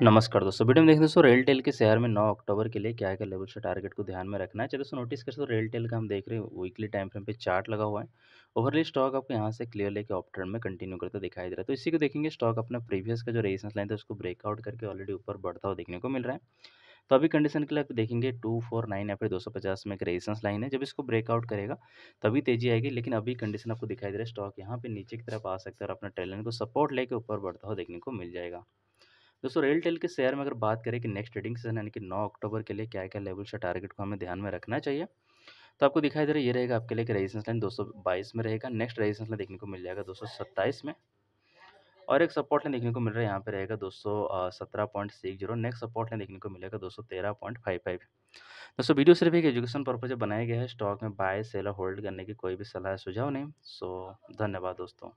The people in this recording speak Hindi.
नमस्कार दोस्तों वीडियो में देखते दोस्तों रेल टेल के शेयर में 9 अक्टूबर के लिए क्या क्या लेवल से टारगेट को ध्यान में रखना है चलिए दोस्तों नोटिस कर सो रेल टेल का हम देख रहे हैं वीकली टाइम फ्रेम पे चार्ट लगा हुआ है ओवरली स्टॉक आपको यहाँ से क्लियर लेके ऑप ट्रेंड में कंटिन्यू करता दिखाई दे रहा है तो इसी को देखेंगे स्टॉक अपना प्रीवियस का जो रेजिस्टेंस लाइन था उसको ब्रेकआउट करके ऑलरेडी ऊपर बढ़ता हुआ देखने को मिल रहा है तो अभी कंडीशन के लिए आप देखेंगे टू फोर नाइन या फिर दो सौ पचास में एक रेजिस्टेंस लाइन है जब इसको ब्रेकआउट करेगा तभी तेजी आएगी लेकिन अभी कंडीशन आपको दिखाई दे रहा है स्टॉक यहाँ पे नीचे की तरफ आ सकता है और अपना टैलेंट को सपोर्ट लेके ऊपर बढ़ता हुआ देखने को मिल जाएगा दोस्तों रेल टेल के शेयर में अगर बात करें कि नेक्स्ट ट्रेडिंग सेशन यानी कि 9 अक्टूबर के लिए क्या क्या लेवल से टारगेट को हमें ध्यान में रखना चाहिए तो आपको दिखाई दे रहा है ये रहेगा आपके लिए कि रेजिस्टेंस लाइन 222 में रहेगा नेक्स्ट रेजिस्टेंस लाइन देखने को मिल जाएगा 227 में और एक सपोर्ट लाइन देखने को मिल रहा है यहाँ पे रहेगा दो सौ नेक्स्ट सपोर्ट लाइन देखने को मिलेगा दो दोस्तों वीडियो सिर्फ एक एजुकेशन पर्पज से बनाया गया है स्टॉक में बाय सेल और होल्ड करने की कोई भी सलाह सुझाव नहीं सो धन्यवाद दोस्तों